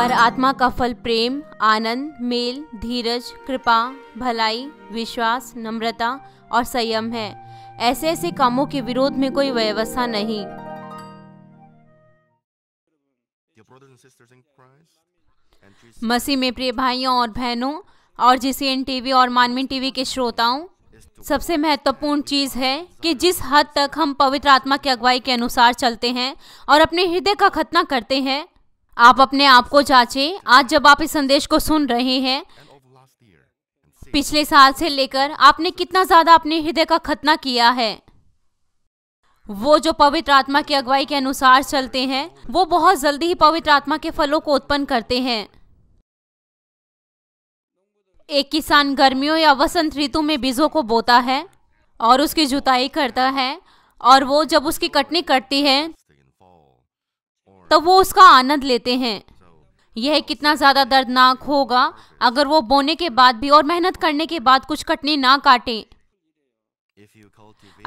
पर आत्मा का फल प्रेम आनंद मेल धीरज कृपा भलाई विश्वास नम्रता और संयम है ऐसे ऐसे कामों के विरोध में कोई व्यवस्था नहीं मसीह में प्रिय भाइयों और बहनों और जिसे टीवी और मानवीन टीवी के श्रोताओं सबसे महत्वपूर्ण चीज़ है कि जिस हद तक हम पवित्र आत्मा की अगुवाई के अनुसार चलते हैं और अपने हृदय का खतना करते हैं आप अपने आप को जांचें आज जब आप इस संदेश को सुन रहे हैं पिछले साल से लेकर आपने कितना ज्यादा अपने हृदय का खतना किया है वो जो पवित्र आत्मा की अगुवाई के अनुसार चलते हैं वो बहुत जल्दी ही पवित्र आत्मा के फलों को उत्पन्न करते हैं एक किसान गर्मियों या वसंत ऋतु में बीजों को बोता है और उसकी जुताई करता है और वो जब उसकी कटनी करती है तब वो उसका आनंद लेते हैं यह कितना ज़्यादा दर्दनाक होगा अगर वो बोने के बाद भी और मेहनत करने के बाद कुछ कटनी ना काटे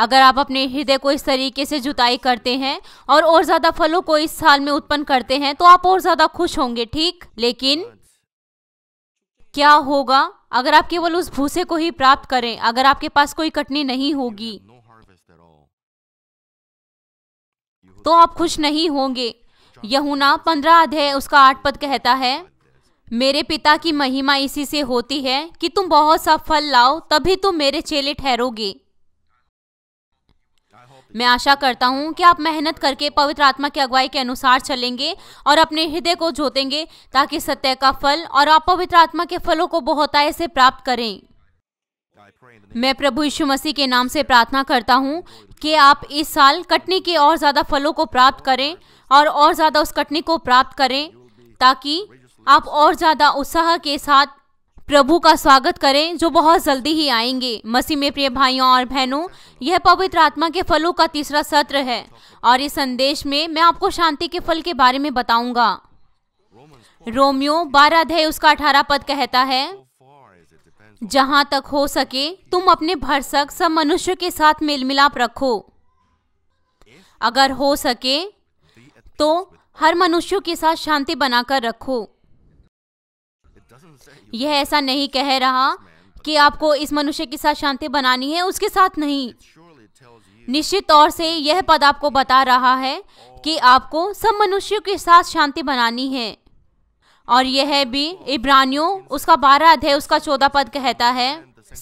अगर आप अपने हृदय को इस तरीके से जुताई करते हैं और और ज़्यादा फलों को इस साल में उत्पन्न करते हैं तो आप और ज़्यादा खुश होंगे ठीक लेकिन क्या होगा अगर आप केवल उस भूसे को ही प्राप्त करें अगर आपके पास कोई कटनी नहीं होगी तो आप खुश नहीं होंगे यहूना पंद्रह अध्याय उसका आठ पद कहता है मेरे पिता की महिमा इसी से होती है कि तुम बहुत सा फल लाओ तभी तुम मेरे चेले ठहरोगे मैं आशा करता हूं कि आप मेहनत करके पवित्र आत्मा की अगुवाई के अनुसार चलेंगे और अपने हृदय को जोतेंगे ताकि सत्य का फल और आप पवित्र आत्मा के फलों को बहुताय से प्राप्त करें मैं प्रभु यीशु मसीह के नाम से प्रार्थना करता हूं कि आप इस साल कटनी के और ज़्यादा फलों को प्राप्त करें और और ज़्यादा उस कटनी को प्राप्त करें ताकि आप और ज़्यादा उत्साह के साथ प्रभु का स्वागत करें जो बहुत जल्दी ही आएंगे मसीह में प्रिय भाइयों और बहनों यह पवित्र आत्मा के फलों का तीसरा सत्र है और इस संदेश में मैं आपको शांति के फल के बारे में बताऊंगा रोमियो बारह अध्याय उसका अठारह पद कहता है जहां तक हो सके तुम अपने भरसक सब मनुष्य के साथ मेल मिलाप रखो अगर हो सके तो हर मनुष्य के साथ शांति बनाकर रखो यह ऐसा नहीं कह रहा कि आपको इस मनुष्य के साथ शांति बनानी है उसके साथ नहीं निश्चित तौर से यह पद आपको बता रहा है कि आपको सब मनुष्यों के साथ शांति बनानी है और यह भी इब्रानियों उसका बारह अध्याय उसका चौदह पद कहता है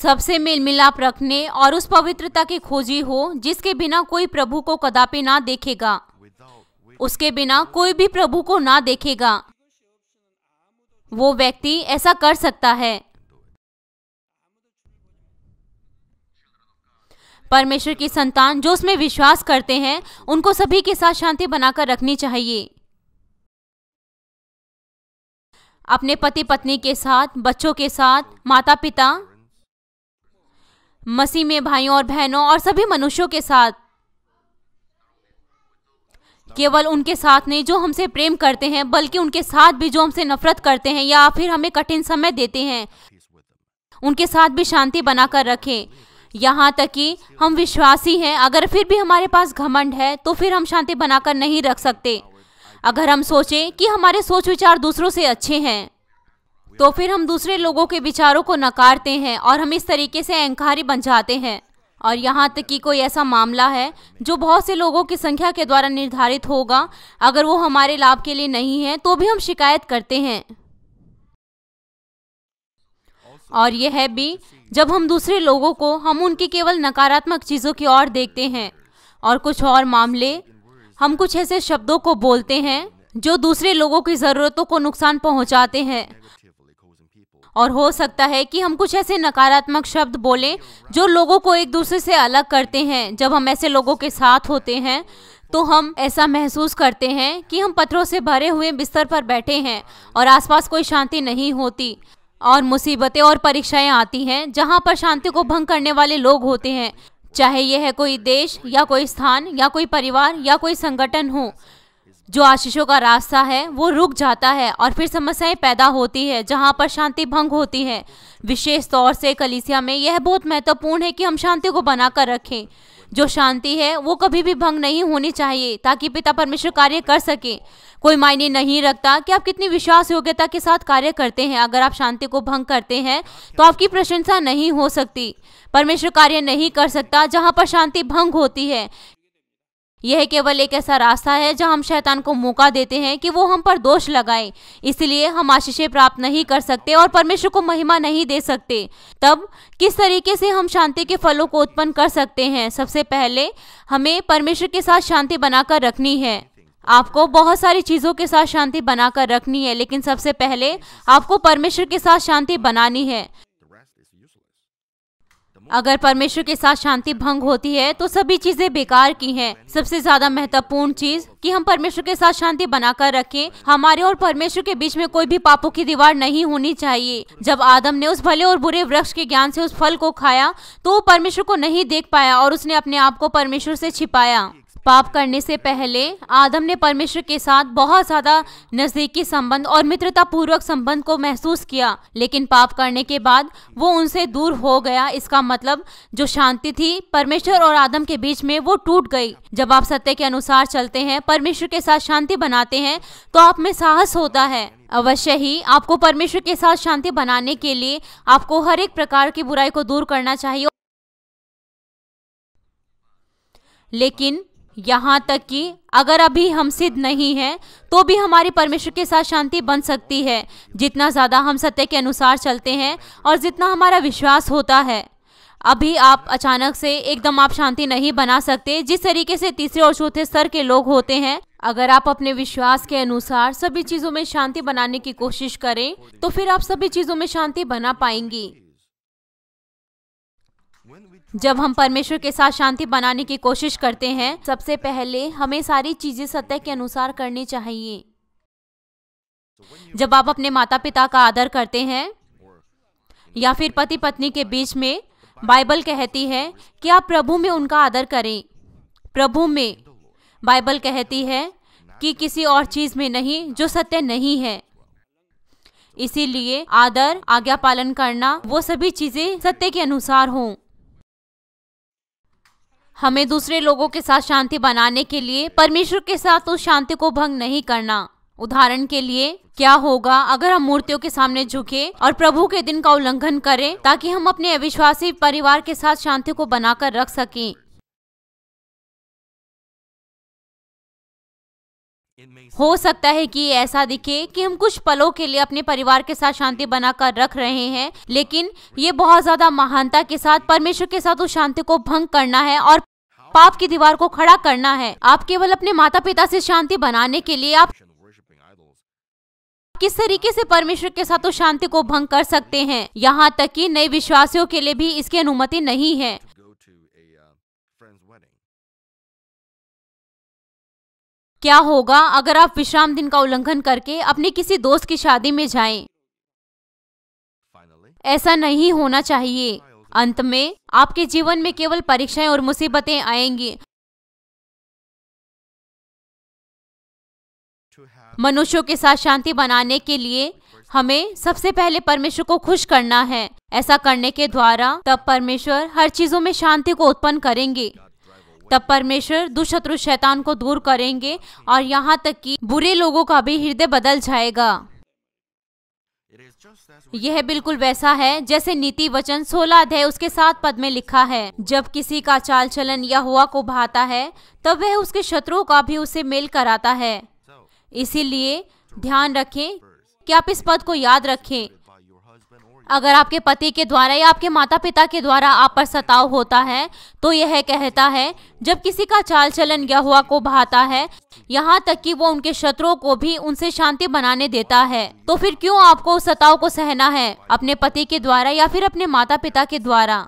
सबसे मेल मिलाप रखने और उस पवित्रता की खोजी हो जिसके बिना कोई प्रभु को कदापि ना देखेगा उसके बिना कोई भी प्रभु को ना देखेगा वो व्यक्ति ऐसा कर सकता है परमेश्वर की संतान जो उसमें विश्वास करते हैं उनको सभी के साथ शांति बनाकर रखनी चाहिए अपने पति पत्नी के साथ बच्चों के साथ माता पिता मसीह में भाइयों और बहनों और सभी मनुष्यों के साथ केवल उनके साथ नहीं जो हमसे प्रेम करते हैं बल्कि उनके साथ भी जो हमसे नफरत करते हैं या फिर हमें कठिन समय देते हैं उनके साथ भी शांति बनाकर रखें यहाँ तक कि हम विश्वासी हैं अगर फिर भी हमारे पास घमंड है तो फिर हम शांति बनाकर नहीं रख सकते अगर हम सोचें कि हमारे सोच विचार दूसरों से अच्छे हैं तो फिर हम दूसरे लोगों के विचारों को नकारते हैं और हम इस तरीके से अहंकारी बन जाते हैं और यहाँ तक कि कोई ऐसा मामला है जो बहुत से लोगों की संख्या के द्वारा निर्धारित होगा अगर वो हमारे लाभ के लिए नहीं है तो भी हम शिकायत करते हैं और यह है भी जब हम दूसरे लोगों को हम उनकी केवल नकारात्मक चीज़ों की ओर देखते हैं और कुछ और मामले हम कुछ ऐसे शब्दों को बोलते हैं जो दूसरे लोगों की ज़रूरतों को नुकसान पहुंचाते हैं और हो सकता है कि हम कुछ ऐसे नकारात्मक शब्द बोलें जो लोगों को एक दूसरे से अलग करते हैं जब हम ऐसे लोगों के साथ होते हैं तो हम ऐसा महसूस करते हैं कि हम पत्थरों से भरे हुए बिस्तर पर बैठे हैं और आसपास कोई शांति नहीं होती और मुसीबतें और परीक्षाएं आती हैं जहां पर शांति को भंग करने वाले लोग होते हैं चाहे यह है कोई देश या कोई स्थान या कोई परिवार या कोई संगठन हो जो आशीषों का रास्ता है वो रुक जाता है और फिर समस्याएं पैदा होती है जहाँ पर शांति भंग होती है विशेष तौर से कलिसिया में यह बहुत महत्वपूर्ण है कि हम शांति को बनाकर रखें जो शांति है वो कभी भी भंग नहीं होनी चाहिए ताकि पिता परमेश्वर कार्य कर सके कोई मायने नहीं रखता कि आप कितनी विश्वास योग्यता के साथ कार्य करते हैं अगर आप शांति को भंग करते हैं तो आपकी प्रशंसा नहीं हो सकती परमेश्वर कार्य नहीं कर सकता जहाँ पर शांति भंग होती है यह केवल एक ऐसा रास्ता है जहां हम शैतान को मौका देते हैं कि वो हम पर दोष लगाए इसलिए हम आशीषें प्राप्त नहीं कर सकते और परमेश्वर को महिमा नहीं दे सकते तब किस तरीके से हम शांति के फलों को उत्पन्न कर सकते हैं सबसे पहले हमें परमेश्वर के साथ शांति बनाकर रखनी है आपको बहुत सारी चीज़ों के साथ शांति बनाकर रखनी है लेकिन सबसे पहले आपको परमेश्वर के साथ शांति बनानी है अगर परमेश्वर के साथ शांति भंग होती है तो सभी चीजें बेकार की हैं। सबसे ज्यादा महत्वपूर्ण चीज कि हम परमेश्वर के साथ शांति बनाकर रखें हमारे और परमेश्वर के बीच में कोई भी पापों की दीवार नहीं होनी चाहिए जब आदम ने उस भले और बुरे वृक्ष के ज्ञान से उस फल को खाया तो वो परमेश्वर को नहीं देख पाया और उसने अपने आप को परमेश्वर से छिपाया पाप करने से पहले आदम ने परमेश्वर के साथ बहुत ज़्यादा नज़दीकी संबंध और मित्रता पूर्वक संबंध को महसूस किया लेकिन पाप करने के बाद वो उनसे दूर हो गया इसका मतलब जो शांति थी परमेश्वर और आदम के बीच में वो टूट गई जब आप सत्य के अनुसार चलते हैं परमेश्वर के साथ शांति बनाते हैं तो आप में साहस होता है अवश्य ही आपको परमेश्वर के साथ शांति बनाने के लिए आपको हर एक प्रकार की बुराई को दूर करना चाहिए लेकिन यहाँ तक कि अगर अभी हम सिद्ध नहीं हैं तो भी हमारी परमेश्वर के साथ शांति बन सकती है जितना ज़्यादा हम सत्य के अनुसार चलते हैं और जितना हमारा विश्वास होता है अभी आप अचानक से एकदम आप शांति नहीं बना सकते जिस तरीके से तीसरे और चौथे स्तर के लोग होते हैं अगर आप अपने विश्वास के अनुसार सभी चीज़ों में शांति बनाने की कोशिश करें तो फिर आप सभी चीज़ों में शांति बना पाएंगी जब हम परमेश्वर के साथ शांति बनाने की कोशिश करते हैं सबसे पहले हमें सारी चीजें सत्य के अनुसार करनी चाहिए जब आप अपने माता पिता का आदर करते हैं या फिर पति पत्नी के बीच में बाइबल कहती है कि आप प्रभु में उनका आदर करें प्रभु में बाइबल कहती है कि किसी और चीज में नहीं जो सत्य नहीं है इसीलिए आदर आज्ञा पालन करना वो सभी चीजें सत्य के अनुसार हों हमें दूसरे लोगों के साथ शांति बनाने के लिए परमेश्वर के साथ उस शांति को भंग नहीं करना उदाहरण के लिए क्या होगा अगर हम मूर्तियों के सामने झुके और प्रभु के दिन का उल्लंघन करें ताकि हम अपने अविश्वासी परिवार के साथ शांति को बनाकर रख सकें हो सकता है कि ऐसा दिखे कि हम कुछ पलों के लिए अपने परिवार के साथ शांति बनाकर रख रहे हैं लेकिन ये बहुत ज्यादा महानता के साथ परमेश्वर के साथ उस शांति को भंग करना है और पाप की दीवार को खड़ा करना है आप केवल अपने माता पिता से शांति बनाने के लिए आप किस तरीके से परमेश्वर के साथ शांति को भंग कर सकते हैं यहाँ तक कि नए विश्वासियों के लिए भी इसकी अनुमति नहीं है क्या होगा अगर आप विश्राम दिन का उल्लंघन करके अपने किसी दोस्त की शादी में जाएं? ऐसा नहीं होना चाहिए अंत में आपके जीवन में केवल परीक्षाएं और मुसीबतें आएंगी मनुष्यों के साथ शांति बनाने के लिए हमें सबसे पहले परमेश्वर को खुश करना है ऐसा करने के द्वारा तब परमेश्वर हर चीजों में शांति को उत्पन्न करेंगे तब परमेश्वर दुशत्रु शैतान को दूर करेंगे और यहाँ तक कि बुरे लोगों का भी हृदय बदल जाएगा यह बिल्कुल वैसा है जैसे नीति वचन सोलह अध्याय उसके सात पद में लिखा है जब किसी का चाल चलन या हुआ को भाता है तब वह उसके शत्रुओं का भी उसे मेल कराता है इसीलिए ध्यान रखें कि आप इस पद को याद रखें अगर आपके पति के द्वारा या आपके माता पिता के द्वारा आप पर सताव होता है तो यह कहता है जब किसी का चाल चलन हुआ को भाता है यहाँ तक कि वो उनके शत्रुओं को भी उनसे शांति बनाने देता है तो फिर क्यों आपको उस सताव को सहना है अपने पति के द्वारा या फिर अपने माता पिता के द्वारा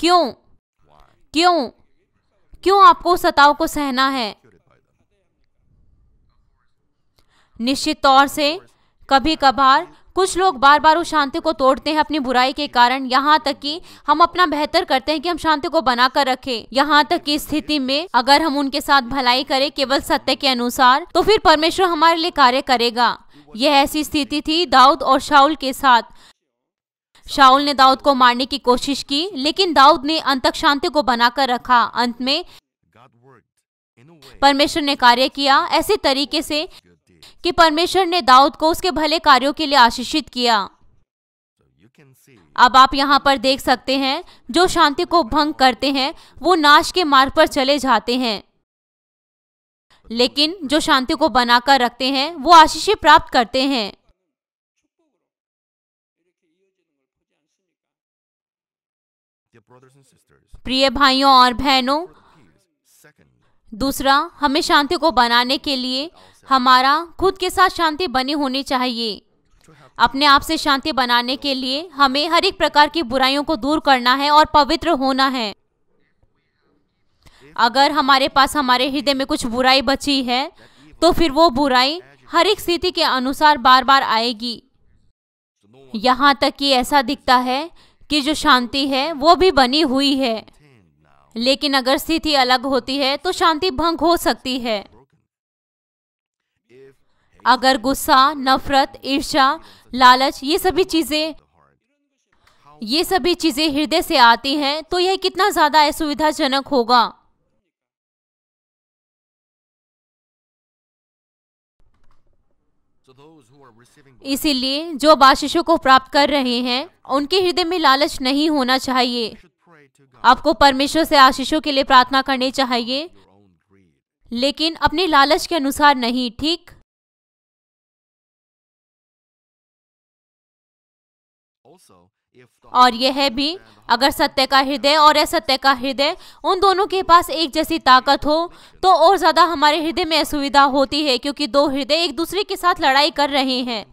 क्यों क्यों क्यों आपको उस सताव को सहना है निश्चित तौर से कभी कभार कुछ लोग बार बार उस शांति को तोड़ते हैं अपनी बुराई के कारण यहाँ तक कि हम अपना बेहतर करते हैं कि हम शांति को बनाकर रखें यहाँ तक की स्थिति में अगर हम उनके साथ भलाई करें केवल सत्य के अनुसार तो फिर परमेश्वर हमारे लिए कार्य करेगा यह ऐसी स्थिति थी दाऊद और शाउल के साथ शाउल ने दाऊद को मारने की कोशिश की लेकिन दाऊद ने अंत तक शांति को बनाकर रखा अंत में परमेश्वर ने कार्य किया ऐसे तरीके से कि परमेश्वर ने दाऊद को उसके भले कार्यों के लिए आशीषित किया अब आप यहाँ पर देख सकते हैं जो शांति को भंग करते हैं वो नाश के मार्ग पर चले जाते हैं लेकिन जो शांति को बनाकर रखते हैं वो आशीष प्राप्त करते हैं प्रिय भाइयों और बहनों दूसरा हमें शांति को बनाने के लिए हमारा खुद के साथ शांति बनी होनी चाहिए अपने आप से शांति बनाने के लिए हमें हर एक प्रकार की बुराइयों को दूर करना है और पवित्र होना है अगर हमारे पास हमारे हृदय में कुछ बुराई बची है तो फिर वो बुराई हर एक स्थिति के अनुसार बार बार आएगी यहाँ तक कि ऐसा दिखता है कि जो शांति है वो भी बनी हुई है लेकिन अगर स्थिति अलग होती है तो शांति भंग हो सकती है अगर गुस्सा नफरत ईर्षा लालच ये सभी चीज़ें ये सभी चीज़ें हृदय से आती हैं तो यह कितना ज़्यादा असुविधाजनक होगा इसीलिए जो बाशिशों को प्राप्त कर रहे हैं उनके हृदय में लालच नहीं होना चाहिए आपको परमेश्वर से आशीषों के लिए प्रार्थना करनी चाहिए लेकिन अपने लालच के अनुसार नहीं ठीक और यह भी अगर सत्य का हृदय और असत्य का हृदय उन दोनों के पास एक जैसी ताकत हो तो और ज्यादा हमारे हृदय में असुविधा होती है क्योंकि दो हृदय एक दूसरे के साथ लड़ाई कर रहे हैं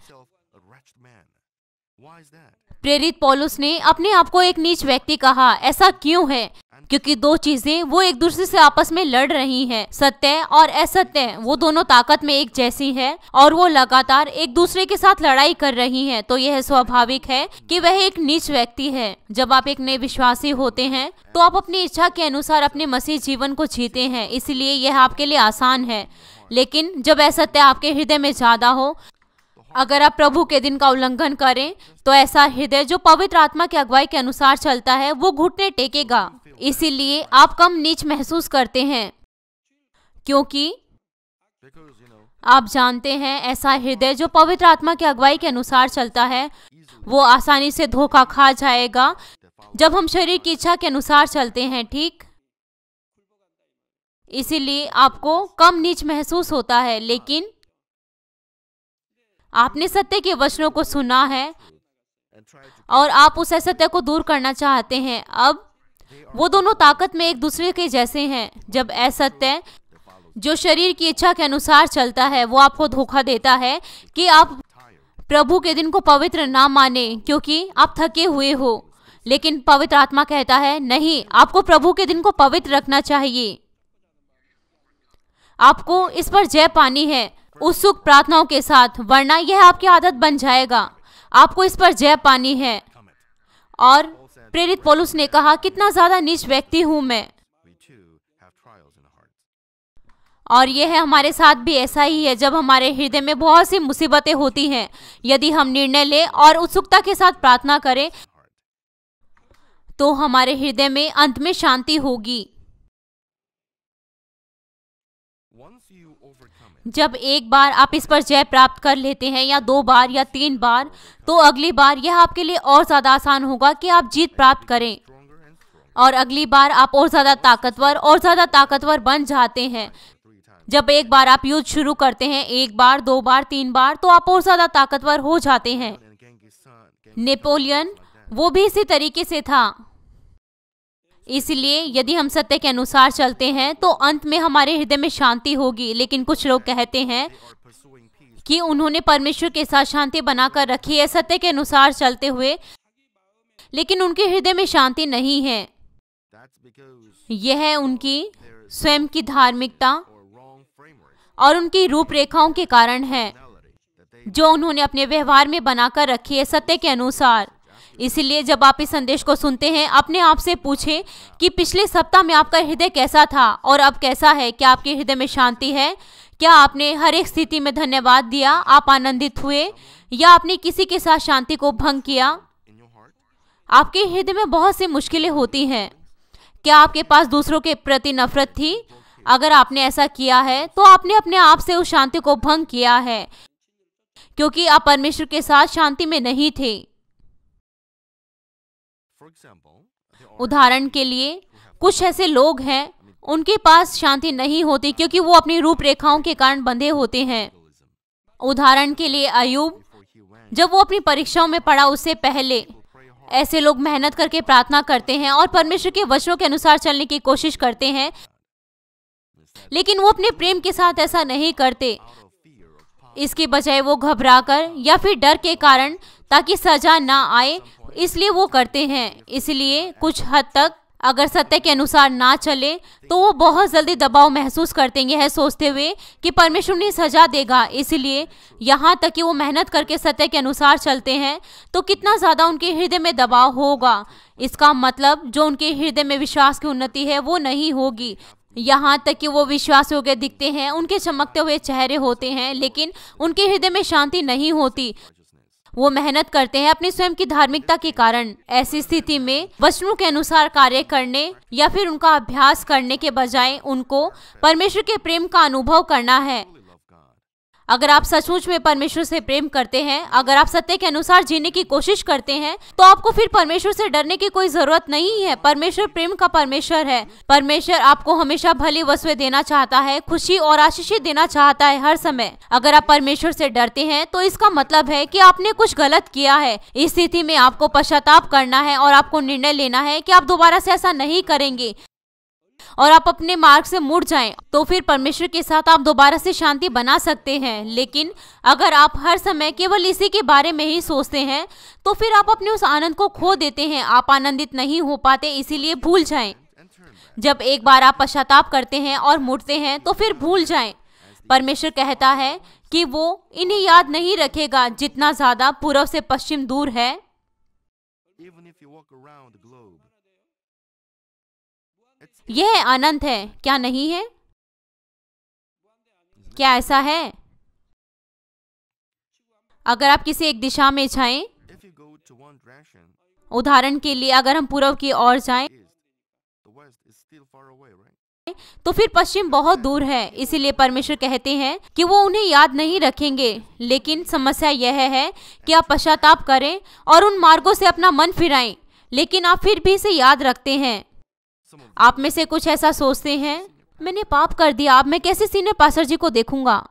प्रेरित पॉलुस ने अपने आप को एक नीच व्यक्ति कहा ऐसा क्यों है क्योंकि दो चीजें वो एक दूसरे से आपस में लड़ रही हैं सत्य और असत्य वो दोनों ताकत में एक जैसी है और वो लगातार एक दूसरे के साथ लड़ाई कर रही हैं तो यह स्वाभाविक है कि वह एक नीच व्यक्ति है जब आप एक नए विश्वासी होते हैं तो आप अपनी इच्छा के अनुसार अपने मसीह जीवन को जीते हैं इसलिए यह आपके लिए आसान है लेकिन जब असत्य आपके हृदय में ज्यादा हो अगर आप प्रभु के दिन का उल्लंघन करें तो ऐसा हृदय जो पवित्र आत्मा की अगुवाई के अनुसार चलता है वो घुटने टेकेगा इसीलिए आप कम नीच महसूस करते हैं क्योंकि आप जानते हैं ऐसा हृदय जो पवित्र आत्मा की अगुवाई के अनुसार चलता है वो आसानी से धोखा खा जाएगा जब हम शरीर की इच्छा के अनुसार चलते हैं ठीक इसीलिए आपको कम नीच महसूस होता है लेकिन आपने सत्य के वचनों को सुना है और आप उस असत्य को दूर करना चाहते हैं अब वो दोनों ताकत में एक दूसरे के जैसे हैं जब असत्य जो शरीर की इच्छा के अनुसार चलता है वो आपको धोखा देता है कि आप प्रभु के दिन को पवित्र ना माने क्योंकि आप थके हुए हो लेकिन पवित्र आत्मा कहता है नहीं आपको प्रभु के दिन को पवित्र रखना चाहिए आपको इस पर जय पानी है उत्सुक प्रार्थनाओं के साथ वरना यह आपकी आदत बन जाएगा आपको इस पर जय पानी है और प्रेरित पोलुस ने कहा कितना ज्यादा नीच व्यक्ति हूं मैं और यह हमारे साथ भी ऐसा ही है जब हमारे हृदय में बहुत सी मुसीबतें होती हैं यदि हम निर्णय लें और उत्सुकता के साथ प्रार्थना करें तो हमारे हृदय में अंत में शांति होगी जब एक बार आप इस पर जय प्राप्त कर लेते हैं या दो बार या तीन बार तो अगली बार यह आपके लिए और ज़्यादा आसान होगा कि आप जीत प्राप्त करें और अगली बार आप और ज़्यादा ताकतवर और ज़्यादा ताकतवर बन जाते हैं जब एक बार आप युद्ध शुरू करते हैं एक बार दो बार तीन बार तो आप और ज़्यादा ताकतवर हो जाते हैं नेपोलियन वो भी इसी तरीके से था इसलिए यदि हम सत्य के अनुसार चलते हैं तो अंत में हमारे हृदय में शांति होगी लेकिन कुछ लोग कहते हैं कि उन्होंने परमेश्वर के साथ शांति बनाकर रखी है सत्य के अनुसार चलते हुए लेकिन उनके हृदय में शांति नहीं है यह उनकी स्वयं की धार्मिकता और उनकी रूपरेखाओं के कारण है जो उन्होंने अपने व्यवहार में बनाकर रखी है सत्य के अनुसार इसीलिए जब आप इस संदेश को सुनते हैं अपने आप से पूछें कि पिछले सप्ताह में आपका हृदय कैसा था और अब कैसा है क्या आपके हृदय में शांति है क्या आपने हर एक स्थिति में धन्यवाद दिया आप आनंदित हुए या आपने किसी के साथ शांति को भंग किया आपके हृदय में बहुत सी मुश्किलें होती हैं क्या आपके पास दूसरों के प्रति नफरत थी अगर आपने ऐसा किया है तो आपने अपने आप से उस शांति को भंग किया है क्योंकि आप परमेश्वर के साथ शांति में नहीं थे उदाहरण के लिए कुछ ऐसे लोग हैं उनके पास शांति नहीं होती क्योंकि वो अपनी रूपरेखाओं के कारण बंधे होते हैं उदाहरण के लिए अयुब जब वो अपनी परीक्षाओं में पढ़ा उससे पहले ऐसे लोग मेहनत करके प्रार्थना करते हैं और परमेश्वर के वचनों के अनुसार चलने की कोशिश करते हैं लेकिन वो अपने प्रेम के साथ ऐसा नहीं करते इसके बजाय वो घबरा कर या फिर डर के कारण ताकि सजा ना आए इसलिए वो करते हैं इसलिए कुछ हद तक अगर सत्य के अनुसार ना चले तो वो बहुत जल्दी दबाव महसूस करते हैं है सोचते हुए कि परमेश्वर उन्हें सजा देगा इसलिए यहाँ तक कि वो मेहनत करके सत्य के अनुसार चलते हैं तो कितना ज़्यादा उनके हृदय में दबाव होगा इसका मतलब जो उनके हृदय में विश्वास की उन्नति है वो नहीं होगी यहाँ तक कि वो विश्वास योग्य दिखते हैं उनके चमकते हुए चेहरे होते हैं लेकिन उनके हृदय में शांति नहीं होती वो मेहनत करते हैं अपनी स्वयं की धार्मिकता के कारण ऐसी स्थिति में वचनों के अनुसार कार्य करने या फिर उनका अभ्यास करने के बजाय उनको परमेश्वर के प्रेम का अनुभव करना है अगर आप सचमुच में परमेश्वर से प्रेम करते हैं अगर आप सत्य के अनुसार जीने की कोशिश करते हैं तो आपको फिर परमेश्वर से डरने की कोई जरूरत नहीं है परमेश्वर प्रेम का परमेश्वर है परमेश्वर आपको हमेशा भले वसुए देना चाहता है खुशी और आशीष देना चाहता है हर समय अगर आप परमेश्वर से डरते हैं तो इसका मतलब है कि आपने कुछ गलत किया है इस स्थिति में आपको पश्चाताप करना है और आपको निर्णय लेना है कि आप दोबारा से ऐसा नहीं करेंगे और आप अपने मार्ग से मुड़ जाएं तो फिर परमेश्वर के साथ आप दोबारा से शांति बना सकते हैं लेकिन अगर आप हर समय केवल इसी के बारे में ही सोचते हैं तो फिर आप अपने उस आनंद को खो देते हैं आप आनंदित नहीं हो पाते इसीलिए भूल जाएं जब एक बार आप पश्चाताप करते हैं और मुड़ते हैं तो फिर भूल जाएं परमेश्वर कहता है कि वो इन्हें याद नहीं रखेगा जितना ज़्यादा पूर्व से पश्चिम दूर है यह अनंत है क्या नहीं है क्या ऐसा है अगर आप किसी एक दिशा में जाएं, उदाहरण के लिए अगर हम पूर्व की ओर जाएं, तो फिर पश्चिम बहुत दूर है इसीलिए परमेश्वर कहते हैं कि वो उन्हें याद नहीं रखेंगे लेकिन समस्या यह है कि आप पश्चाताप करें और उन मार्गों से अपना मन फिराएं लेकिन आप फिर भी इसे याद रखते हैं आप में से कुछ ऐसा सोचते हैं मैंने पाप कर दिया आप मैं कैसे सीनियर पास्टर जी को देखूंगा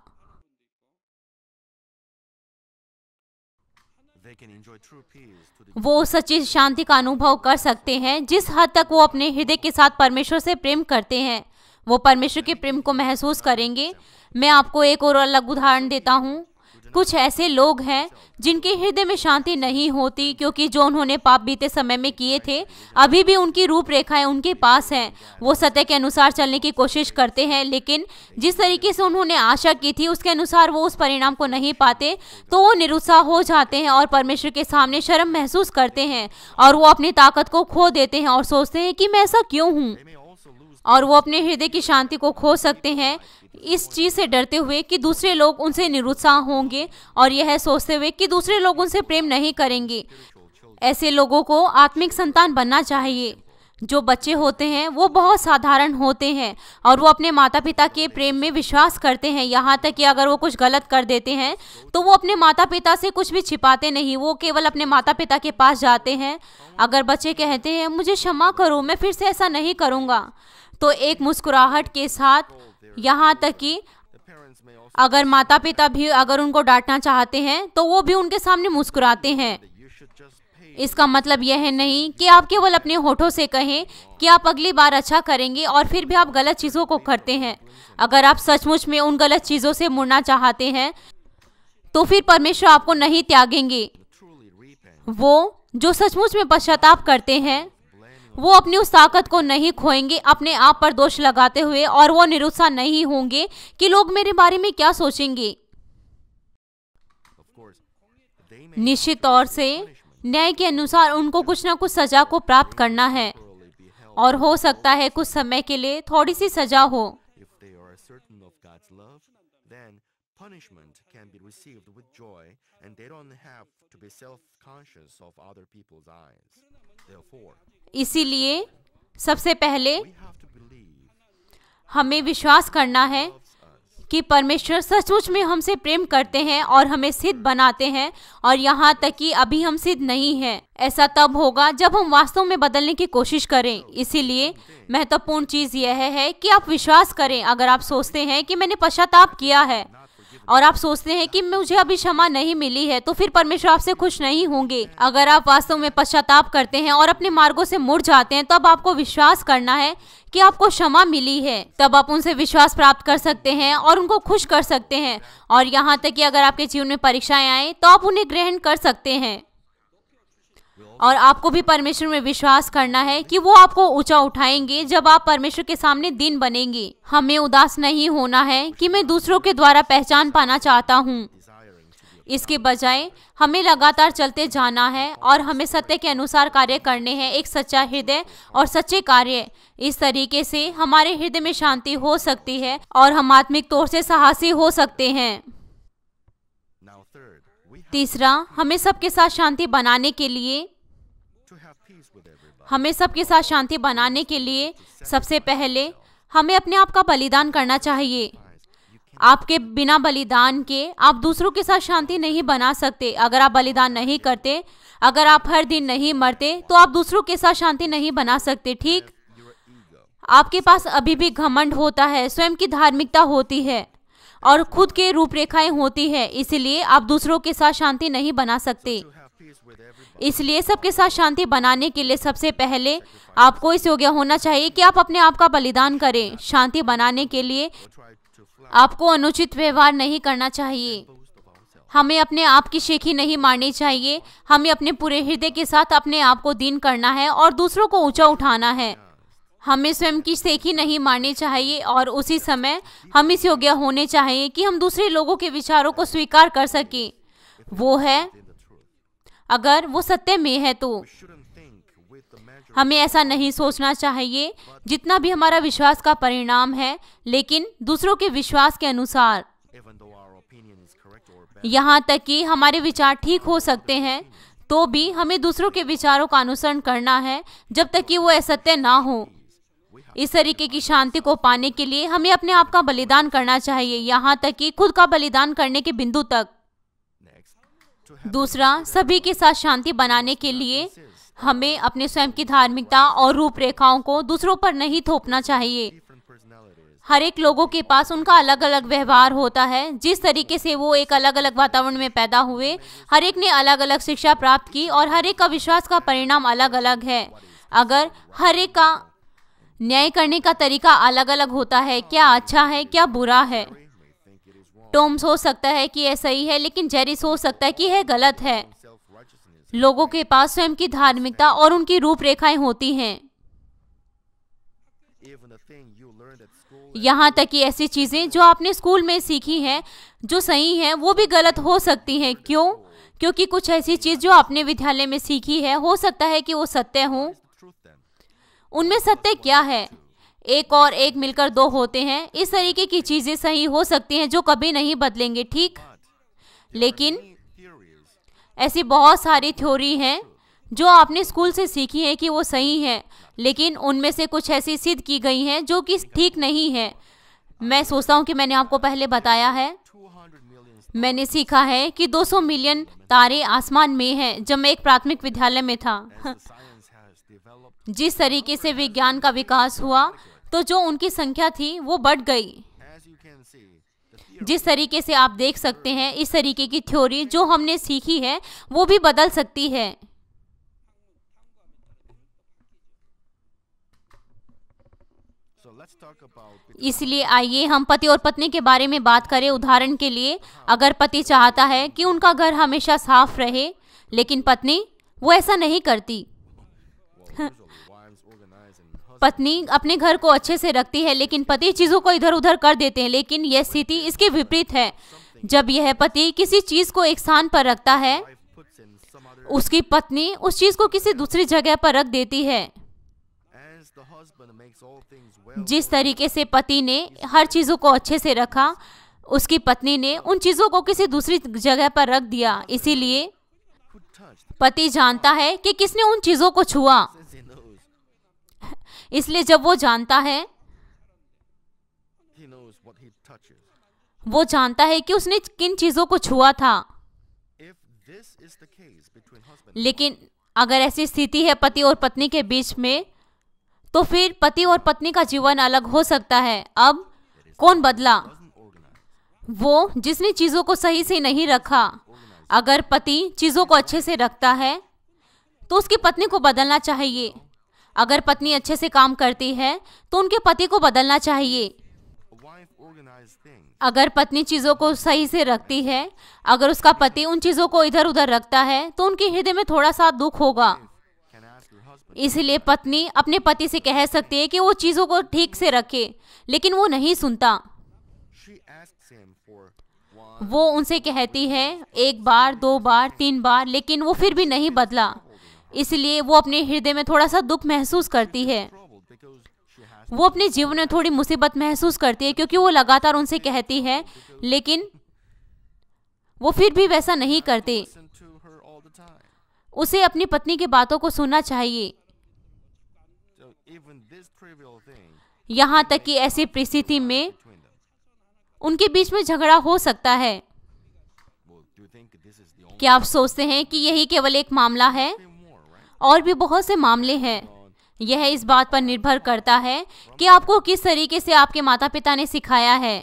वो सच्ची शांति का अनुभव कर सकते हैं जिस हद तक वो अपने हृदय के साथ परमेश्वर से प्रेम करते हैं वो परमेश्वर के प्रेम को महसूस करेंगे मैं आपको एक और अलग उदाहरण देता हूँ कुछ ऐसे लोग हैं जिनके हृदय में शांति नहीं होती क्योंकि जो उन्होंने पाप बीते समय में किए थे अभी भी उनकी रूपरेखाएं उनके पास हैं वो सत्य के अनुसार चलने की कोशिश करते हैं लेकिन जिस तरीके से उन्होंने आशा की थी उसके अनुसार वो उस परिणाम को नहीं पाते तो वो निरुत्साह हो जाते हैं और परमेश्वर के सामने शर्म महसूस करते हैं और वो अपनी ताकत को खो देते हैं और सोचते हैं कि मैं ऐसा क्यों हूँ और वो अपने हृदय की शांति को खो सकते हैं इस चीज़ से डरते हुए कि दूसरे लोग उनसे निरुत्साह होंगे और यह सोचते हुए कि दूसरे लोग उनसे प्रेम नहीं करेंगे ऐसे लोगों को आत्मिक संतान बनना चाहिए जो बच्चे होते हैं वो बहुत साधारण होते हैं और वो अपने माता पिता के प्रेम में विश्वास करते हैं यहाँ तक कि अगर वो कुछ गलत कर देते हैं तो वो अपने माता पिता से कुछ भी छिपाते नहीं वो केवल अपने माता पिता के पास जाते हैं अगर बच्चे कहते हैं मुझे क्षमा करो मैं फिर से ऐसा नहीं करूँगा तो एक मुस्कुराहट के साथ यहाँ तक कि अगर माता पिता भी अगर उनको डांटना चाहते हैं तो वो भी उनके सामने मुस्कुराते हैं इसका मतलब यह है नहीं कि आप केवल अपने होठों से कहें कि आप अगली बार अच्छा करेंगे और फिर भी आप गलत चीज़ों को करते हैं अगर आप सचमुच में उन गलत चीज़ों से मुड़ना चाहते हैं तो फिर परमेश्वर आपको नहीं त्यागेंगे वो जो सचमुच में पश्चाताप करते हैं वो अपनी उस ताकत को नहीं खोएंगे अपने आप पर दोष लगाते हुए और वो निरुत्साह नहीं होंगे कि लोग मेरे बारे में क्या सोचेंगे निश्चित तौर से न्याय के अनुसार उनको कुछ ना कुछ सजा को प्राप्त करना है और हो सकता है कुछ समय के लिए थोड़ी सी सजा हो punishment can be received with joy and they don't have to be self-conscious of other people's eyes. इसीलिए सबसे पहले हमें विश्वास करना है कि परमेश्वर सचमुच में हमसे प्रेम करते हैं और हमें सिद्ध बनाते हैं और यहाँ तक कि अभी हम सिद्ध नहीं हैं ऐसा तब होगा जब हम वास्तव में बदलने की कोशिश करें इसीलिए महत्वपूर्ण चीज़ यह है कि आप विश्वास करें अगर आप सोचते हैं कि मैंने पश्चाताप किया है और आप सोचते हैं कि मुझे अभी क्षमा नहीं मिली है तो फिर परमेश्वर आपसे खुश नहीं होंगे अगर आप वास्तव में पश्चाताप करते हैं और अपने मार्गो से मुड़ जाते हैं तब आपको विश्वास करना है कि आपको क्षमा मिली है तब आप उनसे विश्वास प्राप्त कर सकते हैं और उनको खुश कर सकते हैं और यहाँ तक कि अगर आपके जीवन में परीक्षाएं आए तो आप उन्हें ग्रहण कर सकते हैं और आपको भी परमेश्वर में विश्वास करना है कि वो आपको ऊंचा उठाएंगे जब आप परमेश्वर के सामने दिन बनेंगे हमें उदास नहीं होना है कि मैं दूसरों के द्वारा पहचान पाना चाहता हूँ इसके बजाय हमें लगातार चलते जाना है और हमें सत्य के अनुसार कार्य करने हैं एक सच्चा हृदय और सच्चे कार्य इस तरीके से हमारे हृदय में शांति हो सकती है और हम आत्मिक तौर से साहसी हो सकते हैं तीसरा हमें सबके साथ शांति बनाने के लिए हमें सबके साथ शांति बनाने के लिए सबसे पहले हमें अपने आप का बलिदान करना चाहिए आपके बिना बलिदान के आप दूसरों के साथ शांति नहीं बना सकते अगर आप बलिदान नहीं करते अगर आप हर दिन नहीं मरते तो आप दूसरों के साथ शांति नहीं बना सकते ठीक आपके पास अभी भी घमंड होता है स्वयं की धार्मिकता होती है और खुद के रूपरेखाएं होती है इसलिए आप दूसरों के साथ शांति नहीं बना सकते इसलिए सबके साथ शांति बनाने के लिए सबसे पहले आपको इस योग्य होना चाहिए कि आप अपने आप का बलिदान करें शांति बनाने के लिए आपको अनुचित व्यवहार नहीं करना चाहिए हमें अपने आप की शेखी नहीं मारनी चाहिए हमें अपने पूरे हृदय के साथ अपने आप को दीन करना है और दूसरों को ऊंचा उठाना है हमें स्वयं की सेखी नहीं मारनी चाहिए और उसी समय हम इस योग्य होने चाहिए कि हम दूसरे लोगों के विचारों को स्वीकार कर सकें वो है अगर वो सत्य में है तो हमें ऐसा नहीं सोचना चाहिए जितना भी हमारा विश्वास का परिणाम है लेकिन दूसरों के विश्वास के अनुसार यहाँ तक कि हमारे विचार ठीक हो सकते हैं तो भी हमें दूसरों के विचारों का अनुसरण करना है जब तक कि वो असत्य ना हो इस तरीके की शांति को पाने के लिए हमें अपने आप का बलिदान करना चाहिए यहाँ तक कि खुद का बलिदान करने के बिंदु तक दूसरा सभी के साथ शांति बनाने के लिए हमें अपने स्वयं की धार्मिकता और रूपरेखाओं को दूसरों पर नहीं थोपना चाहिए हर एक लोगों के पास उनका अलग अलग व्यवहार होता है जिस तरीके से वो एक अलग अलग वातावरण में पैदा हुए हर एक ने अलग अलग शिक्षा प्राप्त की और हर एक का विश्वास का परिणाम अलग अलग है अगर हर एक का न्याय करने का तरीका अलग अलग होता है क्या अच्छा है क्या बुरा है टॉम सोच सकता है कि यह सही है लेकिन जेरी सोच सकता है कि यह गलत है लोगों के पास स्वयं की धार्मिकता और उनकी रूपरेखाएं होती हैं यहाँ तक कि ऐसी चीज़ें जो आपने स्कूल में सीखी हैं जो सही हैं वो भी गलत हो सकती हैं क्यों क्योंकि कुछ ऐसी चीज़ जो आपने विद्यालय में सीखी है हो सकता है कि वो सत्य हों उनमें सत्य क्या है एक और एक मिलकर दो होते हैं इस तरीके की चीजें सही हो सकती हैं जो कभी नहीं बदलेंगे ठीक लेकिन ऐसी बहुत सारी थ्योरी हैं जो आपने स्कूल से सीखी है कि वो सही हैं लेकिन उनमें से कुछ ऐसी सिद्ध की गई हैं जो कि ठीक नहीं है मैं सोचता हूँ कि मैंने आपको पहले बताया है मैंने सीखा है कि 200 मिलियन तारे आसमान में हैं जब मैं एक प्राथमिक विद्यालय में था जिस तरीके से विज्ञान का विकास हुआ तो जो उनकी संख्या थी वो बढ़ गई जिस तरीके से आप देख सकते हैं इस तरीके की थ्योरी जो हमने सीखी है वो भी बदल सकती है इसलिए आइए हम पति और पत्नी के बारे में बात करें उदाहरण के लिए अगर पति चाहता है कि उनका घर हमेशा साफ रहे लेकिन पत्नी वो ऐसा नहीं करती पत्नी अपने घर को अच्छे से रखती है लेकिन पति चीज़ों को इधर उधर कर देते हैं लेकिन यह स्थिति इसके विपरीत है जब यह पति किसी चीज़ को एक स्थान पर रखता है उसकी पत्नी उस चीज़ को किसी दूसरी जगह पर रख देती है जिस तरीके से पति ने हर चीज़ों को अच्छे से रखा उसकी पत्नी ने उन चीज़ों को किसी दूसरी जगह पर रख दिया इसीलिए पति जानता है कि किसने उन चीज़ों को छुआ इसलिए जब वो जानता है वो जानता है कि उसने किन चीज़ों को छुआ था लेकिन अगर ऐसी स्थिति है पति और पत्नी के बीच में तो फिर पति और पत्नी का जीवन अलग हो सकता है अब कौन बदला वो जिसने चीज़ों को सही से नहीं रखा अगर पति चीज़ों को अच्छे से रखता है तो उसकी पत्नी को बदलना चाहिए अगर पत्नी अच्छे से काम करती है तो उनके पति को बदलना चाहिए अगर पत्नी चीज़ों को सही से रखती है अगर उसका पति उन चीज़ों को इधर उधर रखता है तो उनके हृदय में थोड़ा सा दुख होगा इसलिए पत्नी अपने पति से कह सकती है कि वो चीज़ों को ठीक से रखे लेकिन वो नहीं सुनता वो उनसे कहती है एक बार दो बार तीन बार लेकिन वो फिर भी नहीं बदला इसलिए वो अपने हृदय में थोड़ा सा दुख महसूस करती है वो अपने जीवन में थोड़ी मुसीबत महसूस करती है क्योंकि वो लगातार उनसे कहती है लेकिन वो फिर भी वैसा नहीं करती उसे अपनी पत्नी की बातों को सुनना चाहिए यहाँ तक कि ऐसी परिस्थिति में उनके बीच में झगड़ा हो सकता है क्या आप सोचते हैं कि यही केवल एक मामला है और भी बहुत से मामले हैं यह इस बात पर निर्भर करता है कि आपको किस तरीके से आपके माता पिता ने सिखाया है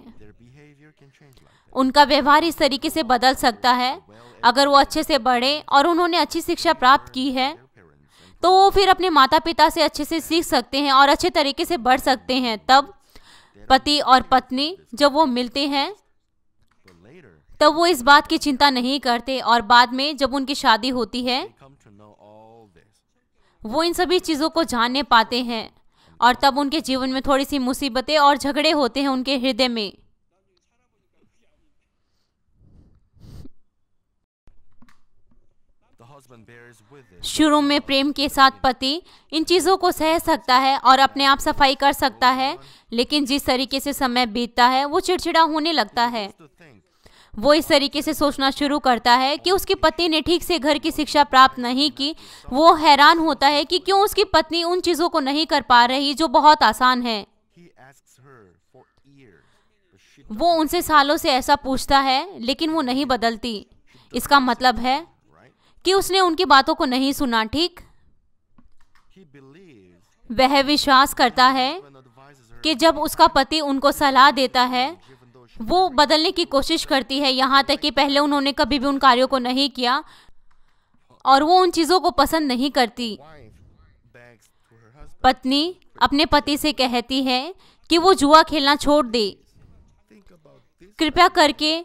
उनका व्यवहार इस तरीके से बदल सकता है अगर वो अच्छे से बढ़े और उन्होंने अच्छी शिक्षा प्राप्त की है तो वो फिर अपने माता पिता से अच्छे से सीख सकते हैं और अच्छे तरीके से बढ़ सकते हैं तब पति और पत्नी जब वो मिलते हैं तब वो इस बात की चिंता नहीं करते और बाद में जब उनकी शादी होती है वो इन सभी चीज़ों को जानने पाते हैं और तब उनके जीवन में थोड़ी सी मुसीबतें और झगड़े होते हैं उनके हृदय में शुरू में प्रेम के साथ पति इन चीज़ों को सह सकता है और अपने आप सफाई कर सकता है लेकिन जिस तरीके से समय बीतता है वो चिड़चिड़ा होने लगता है वो इस तरीके से सोचना शुरू करता है कि उसकी पत्नी ने ठीक से घर की शिक्षा प्राप्त नहीं की वो हैरान होता है कि क्यों उसकी पत्नी उन चीज़ों को नहीं कर पा रही जो बहुत आसान है वो उनसे सालों से ऐसा पूछता है लेकिन वो नहीं बदलती इसका मतलब है कि उसने उनकी बातों को नहीं सुना ठीक वह विश्वास करता है कि जब उसका पति उनको सलाह देता है वो बदलने की कोशिश करती है यहाँ तक कि पहले उन्होंने कभी भी उन कार्यों को नहीं किया और वो उन चीज़ों को पसंद नहीं करती पत्नी अपने पति से कहती है कि वो जुआ खेलना छोड़ दे कृपया करके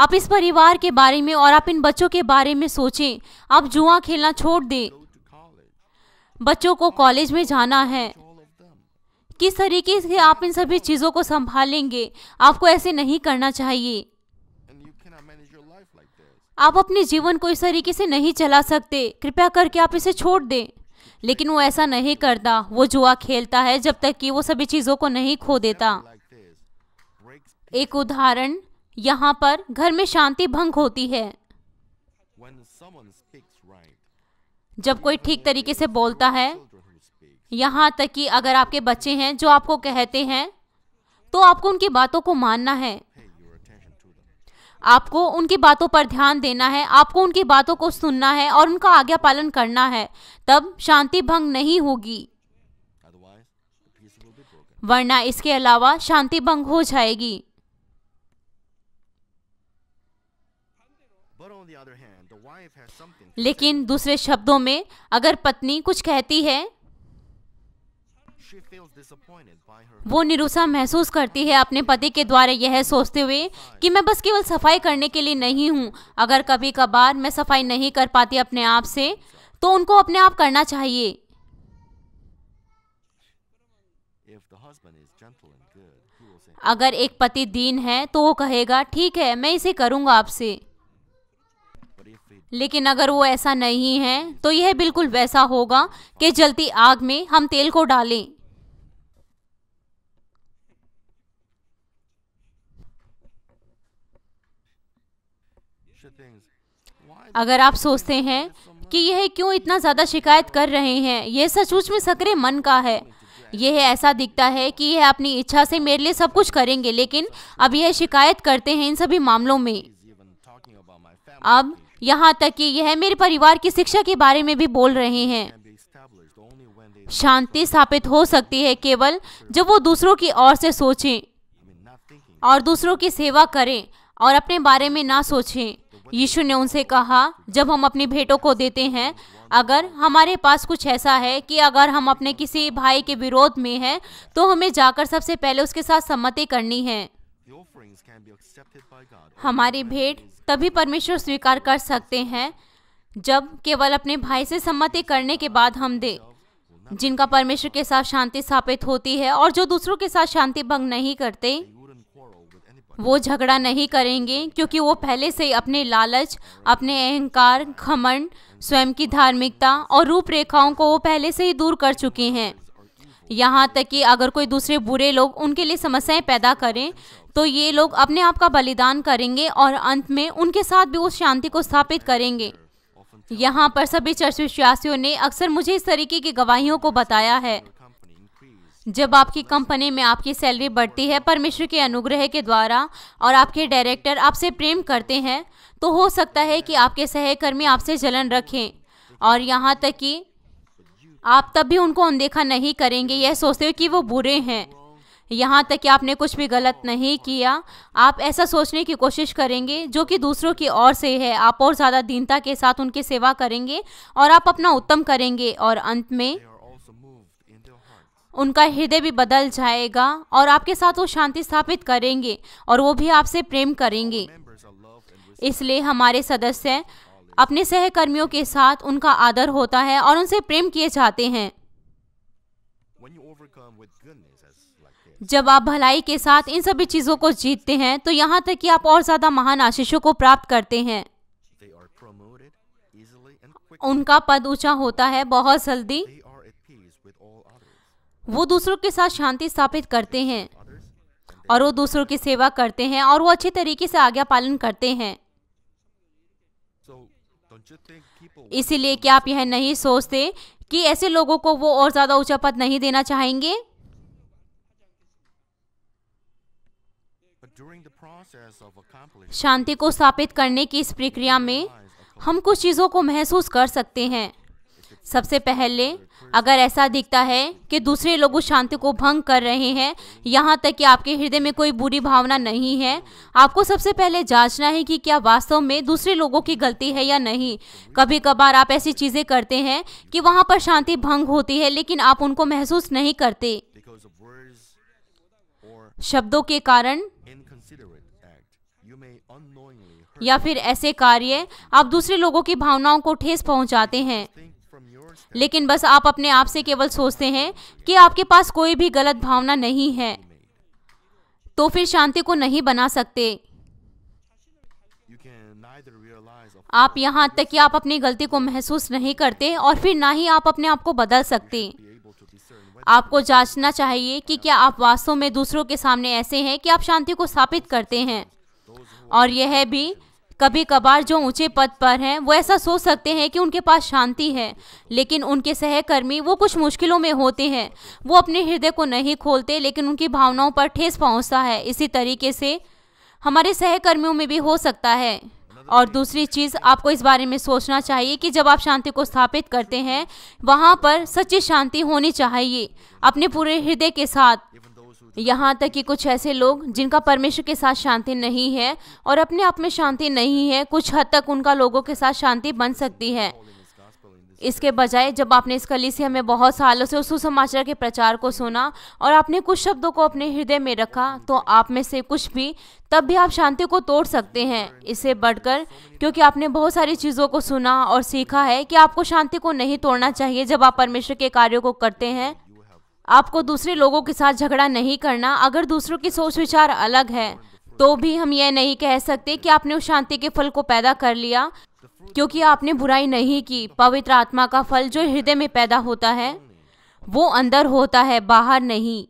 आप इस परिवार के बारे में और आप इन बच्चों के बारे में सोचें आप जुआ खेलना छोड़ दें बच्चों को कॉलेज में जाना है किस तरीके से आप इन सभी चीज़ों को संभालेंगे आपको ऐसे नहीं करना चाहिए आप अपने जीवन को इस तरीके से नहीं चला सकते कृपया करके आप इसे छोड़ दें लेकिन वो ऐसा नहीं करता वो जुआ खेलता है जब तक कि वो सभी चीज़ों को नहीं खो देता एक उदाहरण यहाँ पर घर में शांति भंग होती है जब कोई ठीक तरीके से बोलता है यहाँ तक कि अगर आपके बच्चे हैं जो आपको कहते हैं तो आपको उनकी बातों को मानना है आपको उनकी बातों पर ध्यान देना है आपको उनकी बातों को सुनना है और उनका आज्ञा पालन करना है तब शांति भंग नहीं होगी वरना इसके अलावा शांति भंग हो जाएगी लेकिन दूसरे शब्दों में अगर पत्नी कुछ कहती है वो निरुसा महसूस करती है अपने पति के द्वारा यह सोचते हुए कि मैं बस केवल सफाई करने के लिए नहीं हूँ अगर कभी कभार मैं सफाई नहीं कर पाती अपने आप से तो उनको अपने आप करना चाहिए अगर एक पति दीन है तो वो कहेगा ठीक है मैं इसे करूँगा आपसे लेकिन अगर वो ऐसा नहीं है तो यह बिल्कुल वैसा होगा कि जलती आग में हम तेल को डालें अगर आप सोचते हैं कि यह क्यों इतना ज़्यादा शिकायत कर रहे हैं यह सचमुच में सकरे मन का है यह ऐसा दिखता है कि यह अपनी इच्छा से मेरे लिए सब कुछ करेंगे लेकिन अब यह शिकायत करते हैं इन सभी मामलों में अब यहाँ तक कि यह मेरे परिवार की शिक्षा के बारे में भी बोल रहे हैं शांति स्थापित हो सकती है केवल जब वो दूसरों की ओर से सोचें और दूसरों की सेवा करें और अपने बारे में ना सोचें यीशु ने उनसे कहा जब हम अपनी भेंटों को देते हैं अगर हमारे पास कुछ ऐसा है कि अगर हम अपने किसी भाई के विरोध में हैं तो हमें जाकर सबसे पहले उसके साथ सम्मति करनी है हमारी भेंट तभी परमेश्वर स्वीकार कर सकते हैं जब केवल अपने भाई से सम्मति करने के बाद हम दे जिनका परमेश्वर के साथ शांति स्थापित होती है और जो दूसरों के साथ शांति भंग नहीं करते वो झगड़ा नहीं करेंगे क्योंकि वो पहले से ही अपने लालच अपने अहंकार खमंड स्वयं की धार्मिकता और रूपरेखाओं को वो पहले से ही दूर कर चुके हैं यहाँ तक कि अगर कोई दूसरे बुरे लोग उनके लिए समस्याएं पैदा करें तो ये लोग अपने आप का बलिदान करेंगे और अंत में उनके साथ भी उस शांति को स्थापित करेंगे यहाँ पर सभी चर्च विश्वासियों ने अक्सर मुझे इस तरीके की गवाहियों को बताया है जब आपकी कंपनी में आपकी सैलरी बढ़ती है परमेश्वर के अनुग्रह के द्वारा और आपके डायरेक्टर आपसे प्रेम करते हैं तो हो सकता है कि आपके सहकर्मी आपसे जलन रखें और यहाँ तक कि आप तब भी उनको अनदेखा नहीं करेंगे यह सोचते हो कि वो बुरे हैं यहाँ तक कि आपने कुछ भी गलत नहीं किया आप ऐसा सोचने की कोशिश करेंगे जो कि दूसरों की ओर से है आप और ज़्यादा दीनता के साथ उनकी सेवा करेंगे और आप अपना उत्तम करेंगे और अंत में उनका हृदय भी बदल जाएगा और आपके साथ वो शांति स्थापित करेंगे और वो भी आपसे प्रेम करेंगे इसलिए हमारे सदस्य अपने सहकर्मियों के साथ उनका आदर होता है और उनसे प्रेम किए जाते हैं जब आप भलाई के साथ इन सभी चीज़ों को जीतते हैं तो यहाँ तक कि आप और ज़्यादा महान आशीषों को प्राप्त करते हैं उनका पद ऊंचा होता है बहुत जल्दी वो दूसरों के साथ शांति स्थापित करते हैं और वो दूसरों की सेवा करते हैं और वो अच्छे तरीके से आज्ञा पालन करते हैं इसीलिए क्या आप यह नहीं सोचते कि ऐसे लोगों को वो और ज़्यादा ऊंचा पद नहीं देना चाहेंगे शांति को स्थापित करने की इस प्रक्रिया में हम कुछ चीज़ों को महसूस कर सकते हैं सबसे पहले अगर ऐसा दिखता है कि दूसरे लोग उस शांति को भंग कर रहे हैं यहाँ तक कि आपके हृदय में कोई बुरी भावना नहीं है आपको सबसे पहले जांचना है कि क्या वास्तव में दूसरे लोगों की गलती है या नहीं कभी कभार आप ऐसी चीज़ें करते हैं कि वहाँ पर शांति भंग होती है लेकिन आप उनको महसूस नहीं करते शब्दों के कारण या फिर ऐसे कार्य आप दूसरे लोगों की भावनाओं को ठेस पहुंचाते हैं लेकिन बस आप अपने आप से केवल सोचते हैं कि आपके पास कोई भी गलत भावना नहीं है तो फिर शांति को नहीं बना सकते आप यहाँ तक कि आप अपनी गलती को महसूस नहीं करते और फिर ना ही आप अपने आप को बदल सकते आपको जांचना चाहिए कि क्या आप वास्तव में दूसरों के सामने ऐसे हैं कि आप शांति को स्थापित करते हैं और यह भी कभी कभार जो ऊंचे पद पर हैं वो ऐसा सोच सकते हैं कि उनके पास शांति है लेकिन उनके सहकर्मी वो कुछ मुश्किलों में होते हैं वो अपने हृदय को नहीं खोलते लेकिन उनकी भावनाओं पर ठेस पहुंचता है इसी तरीके से हमारे सहकर्मियों में भी हो सकता है और दूसरी चीज़ आपको इस बारे में सोचना चाहिए कि जब आप शांति को स्थापित करते हैं वहाँ पर सच्ची शांति होनी चाहिए अपने पूरे हृदय के साथ यहाँ तक कि कुछ ऐसे लोग जिनका परमेश्वर के साथ शांति नहीं है और अपने आप में शांति नहीं है कुछ हद तक उनका लोगों के साथ शांति बन सकती है इसके बजाय जब आपने इस कलीसिया में बहुत सालों से उस सुसमाचार के प्रचार को सुना और आपने कुछ शब्दों को अपने हृदय में रखा तो आप में से कुछ भी तब भी आप शांति को तोड़ सकते हैं इससे बढ़कर क्योंकि आपने बहुत सारी चीज़ों को सुना और सीखा है कि आपको शांति को नहीं तोड़ना चाहिए जब आप परमेश्वर के कार्यों को करते हैं आपको दूसरे लोगों के साथ झगड़ा नहीं करना अगर दूसरों की सोच विचार अलग है तो भी हम यह नहीं कह सकते कि आपने उस शांति के फल को पैदा कर लिया क्योंकि आपने बुराई नहीं की पवित्र आत्मा का फल जो हृदय में पैदा होता है वो अंदर होता है बाहर नहीं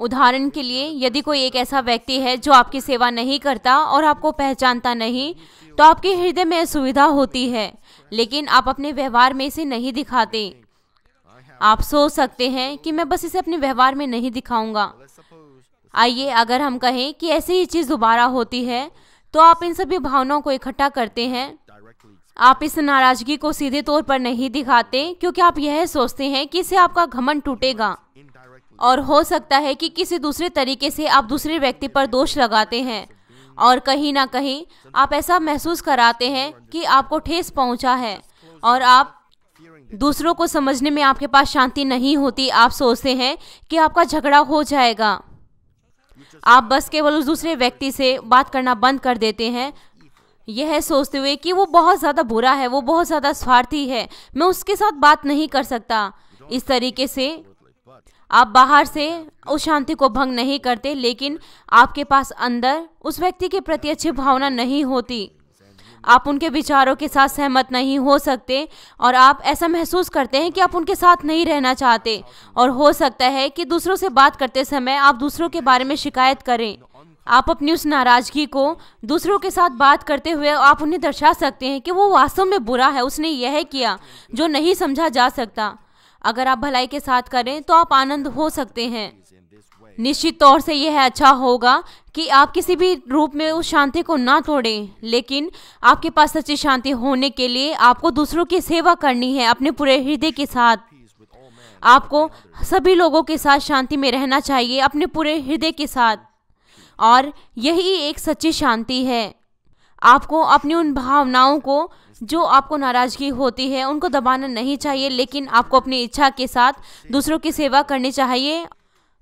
उदाहरण के लिए यदि कोई एक ऐसा व्यक्ति है जो आपकी सेवा नहीं करता और आपको पहचानता नहीं तो आपके हृदय में असुविधा होती है लेकिन आप अपने व्यवहार में इसे नहीं दिखाते आप सोच सकते हैं कि मैं बस इसे अपने व्यवहार में नहीं दिखाऊंगा आइए अगर हम कहें कि ऐसी ही चीज़ दोबारा होती है तो आप इन सभी भावनाओं को इकट्ठा करते हैं आप इस नाराजगी को सीधे तौर पर नहीं दिखाते क्योंकि आप यह सोचते हैं कि इससे आपका घमन टूटेगा और हो सकता है कि किसी दूसरे तरीके से आप दूसरे व्यक्ति पर दोष लगाते हैं और कहीं ना कहीं आप ऐसा महसूस कराते हैं कि आपको ठेस पहुंचा है और आप दूसरों को समझने में आपके पास शांति नहीं होती आप सोचते हैं कि आपका झगड़ा हो जाएगा आप बस केवल उस दूसरे व्यक्ति से बात करना बंद कर देते हैं यह सोचते हुए कि वो बहुत ज़्यादा बुरा है वो बहुत ज़्यादा स्वार्थी है मैं उसके साथ बात नहीं कर सकता इस तरीके से आप बाहर से उस शांति को भंग नहीं करते लेकिन आपके पास अंदर उस व्यक्ति के प्रति अच्छी भावना नहीं होती आप उनके विचारों के साथ सहमत नहीं हो सकते और आप ऐसा महसूस करते हैं कि आप उनके साथ नहीं रहना चाहते और हो सकता है कि दूसरों से बात करते समय आप दूसरों के बारे में शिकायत करें आप अपनी उस नाराज़गी को दूसरों के साथ बात करते हुए आप उन्हें दर्शा सकते हैं कि वो वास्तव में बुरा है उसने यह किया जो नहीं समझा जा सकता अगर आप भलाई के साथ करें तो आप आनंद हो सकते हैं निश्चित तौर से यह अच्छा होगा कि आप किसी भी रूप में उस शांति को ना तोड़ें लेकिन आपके पास सच्ची शांति होने के लिए आपको दूसरों की सेवा करनी है अपने पूरे हृदय के साथ आपको सभी लोगों के साथ शांति में रहना चाहिए अपने पूरे हृदय के साथ और यही एक सच्ची शांति है आपको अपनी उन भावनाओं को जो आपको नाराज़गी होती है उनको दबाना नहीं चाहिए लेकिन आपको अपनी इच्छा के साथ दूसरों की सेवा करनी चाहिए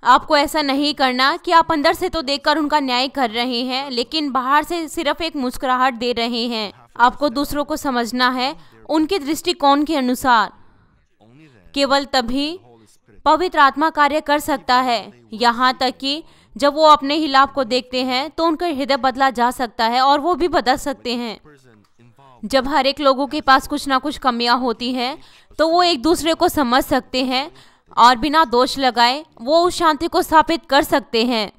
आपको ऐसा नहीं करना कि आप अंदर से तो देखकर उनका न्याय कर रहे हैं लेकिन बाहर से सिर्फ एक मुस्कुराहट दे रहे हैं आपको दूसरों को समझना है उनके दृष्टिकोण के अनुसार केवल तभी पवित्र आत्मा कार्य कर सकता है यहाँ तक कि जब वो अपने ही लाभ को देखते हैं तो उनका हृदय बदला जा सकता है और वो भी बदल सकते हैं जब हर एक लोगों के पास कुछ ना कुछ कमियां होती हैं तो वो एक दूसरे को समझ सकते हैं और बिना दोष लगाए वो उस शांति को स्थापित कर सकते हैं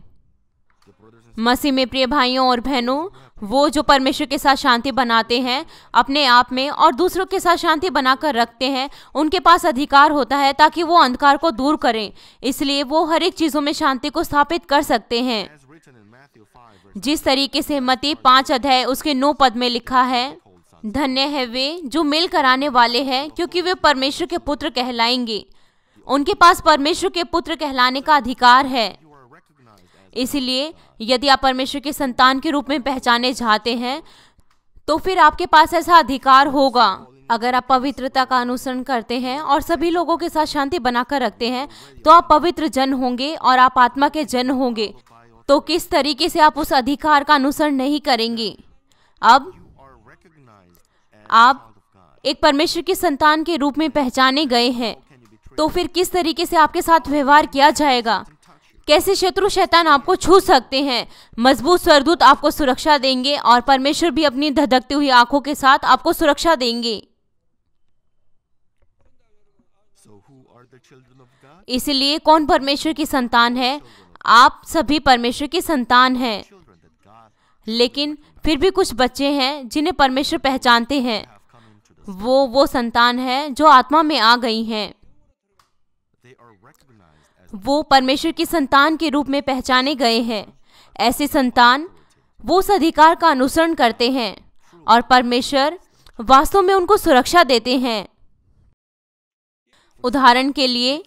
मसीह में प्रिय भाइयों और बहनों वो जो परमेश्वर के साथ शांति बनाते हैं अपने आप में और दूसरों के साथ शांति बनाकर रखते हैं उनके पास अधिकार होता है ताकि वो अंधकार को दूर करें इसलिए वो हर एक चीज़ों में शांति को स्थापित कर सकते हैं जिस तरीके से मती पाँच अध्याय उसके नौ पद में लिखा है धन्य है वे जो मिल कराने वाले हैं क्योंकि वे परमेश्वर के पुत्र कहलाएंगे उनके पास परमेश्वर के पुत्र कहलाने का अधिकार है इसलिए यदि आप परमेश्वर के संतान के रूप में पहचाने जाते हैं तो फिर आपके पास ऐसा अधिकार होगा अगर आप पवित्रता का अनुसरण करते हैं और सभी लोगों के साथ शांति बनाकर रखते हैं तो आप पवित्र जन होंगे और आप आत्मा के जन होंगे तो किस तरीके से आप उस अधिकार का अनुसरण नहीं करेंगे अब आप एक परमेश्वर के संतान के रूप में पहचाने गए हैं तो फिर किस तरीके से आपके साथ व्यवहार किया जाएगा कैसे शत्रु शैतान आपको छू सकते हैं मजबूत स्वरदूत आपको सुरक्षा देंगे और परमेश्वर भी अपनी धधकती हुई आंखों के साथ आपको सुरक्षा देंगे इसलिए कौन परमेश्वर की संतान है आप सभी परमेश्वर की संतान हैं लेकिन फिर भी कुछ बच्चे हैं जिन्हें परमेश्वर पहचानते हैं वो वो संतान है जो आत्मा में आ गई हैं वो परमेश्वर की संतान के रूप में पहचाने गए हैं ऐसे संतान वो उस अधिकार का अनुसरण करते हैं और परमेश्वर वास्तव में उनको सुरक्षा देते हैं उदाहरण के लिए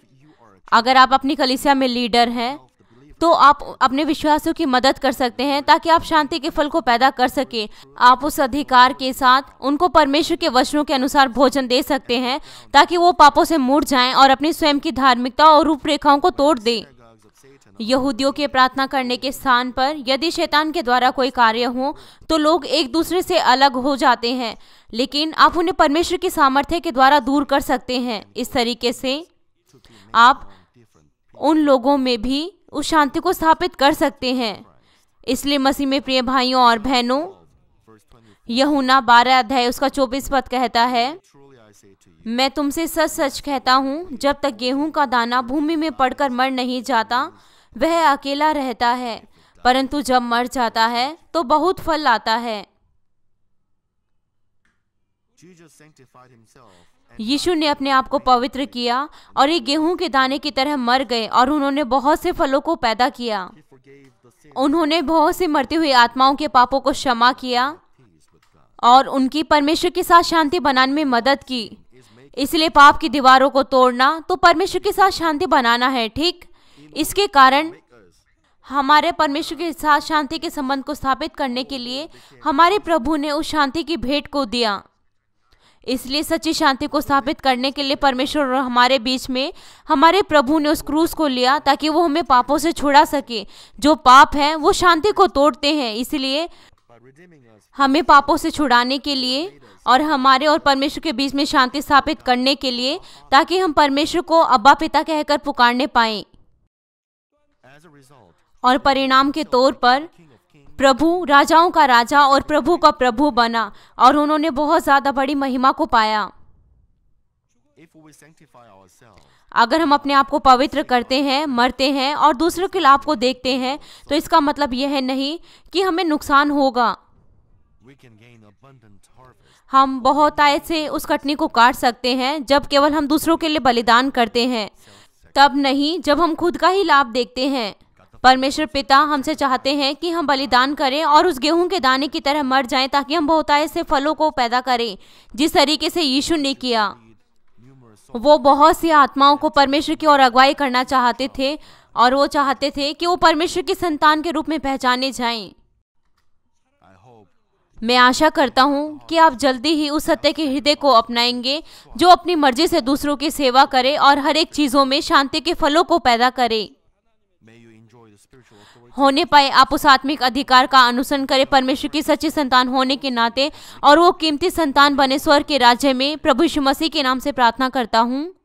अगर आप अपनी कलिसिया में लीडर हैं तो आप अपने विश्वासियों की मदद कर सकते हैं ताकि आप शांति के फल को पैदा कर सके आप उस अधिकार के साथ उनको परमेश्वर के वचनों के अनुसार भोजन दे सकते हैं ताकि वो पापों से मुड़ जाएं और अपनी स्वयं की धार्मिकता और रूपरेखाओं को तोड़ दें यहूदियों के प्रार्थना करने के स्थान पर यदि शैतान के द्वारा कोई कार्य हो तो लोग एक दूसरे से अलग हो जाते हैं लेकिन आप उन्हें परमेश्वर के सामर्थ्य के द्वारा दूर कर सकते हैं इस तरीके से आप उन लोगों में भी उस शांति को स्थापित कर सकते हैं इसलिए मसीह में प्रिय भाइयों और बहनों यहूना बारह अध्याय उसका चौबीस पद कहता है मैं तुमसे सच सच कहता हूँ जब तक गेहूं का दाना भूमि में पड़कर मर नहीं जाता वह अकेला रहता है परंतु जब मर जाता है तो बहुत फल आता है यीशु ने अपने आप को पवित्र किया और ये गेहूं के दाने की तरह मर गए और उन्होंने बहुत से फलों को पैदा किया उन्होंने बहुत से मरते हुए आत्माओं के पापों को क्षमा किया और उनकी परमेश्वर के साथ शांति बनाने में मदद की इसलिए पाप की दीवारों को तोड़ना तो परमेश्वर के साथ शांति बनाना है ठीक इसके कारण हमारे परमेश्वर के साथ शांति के संबंध को स्थापित करने के लिए हमारे प्रभु ने उस शांति की भेंट को दिया इसलिए सच्ची शांति को स्थापित करने के लिए परमेश्वर और हमारे बीच में हमारे प्रभु ने उस क्रूस को लिया ताकि वो हमें पापों से छुड़ा सके जो पाप है वो शांति को तोड़ते हैं इसलिए हमें पापों से छुड़ाने के लिए और हमारे और परमेश्वर के बीच में शांति स्थापित करने के लिए ताकि हम परमेश्वर को अब्बा पिता कहकर पुकारने पाए और परिणाम के तौर पर प्रभु राजाओं का राजा और प्रभु का प्रभु बना और उन्होंने बहुत ज़्यादा बड़ी महिमा को पाया अगर हम अपने आप को पवित्र करते हैं मरते हैं और दूसरों के लाभ को देखते हैं तो इसका मतलब यह है नहीं कि हमें नुकसान होगा हम बहुत आय से उस कटनी को काट सकते हैं जब केवल हम दूसरों के लिए बलिदान करते हैं तब नहीं जब हम खुद का ही लाभ देखते हैं परमेश्वर पिता हमसे चाहते हैं कि हम बलिदान करें और उस गेहूं के दाने की तरह मर जाएं ताकि हम बहुताय से फलों को पैदा करें जिस तरीके से यीशु ने किया वो बहुत सी आत्माओं को परमेश्वर की ओर अगुवाई करना चाहते थे और वो चाहते थे कि वो परमेश्वर की संतान के रूप में पहचाने जाएं। मैं आशा करता हूँ कि आप जल्दी ही उस सत्य के हृदय को अपनाएंगे जो अपनी मर्जी से दूसरों की सेवा करे और हर एक चीज़ों में शांति के फलों को पैदा करे होने पाए आप उस आत्मिक अधिकार का अनुसरण करें परमेश्वर की सच्ची संतान होने के नाते और वो कीमती संतान बने स्वर के राज्य में प्रभु यीशु मसीह के नाम से प्रार्थना करता हूँ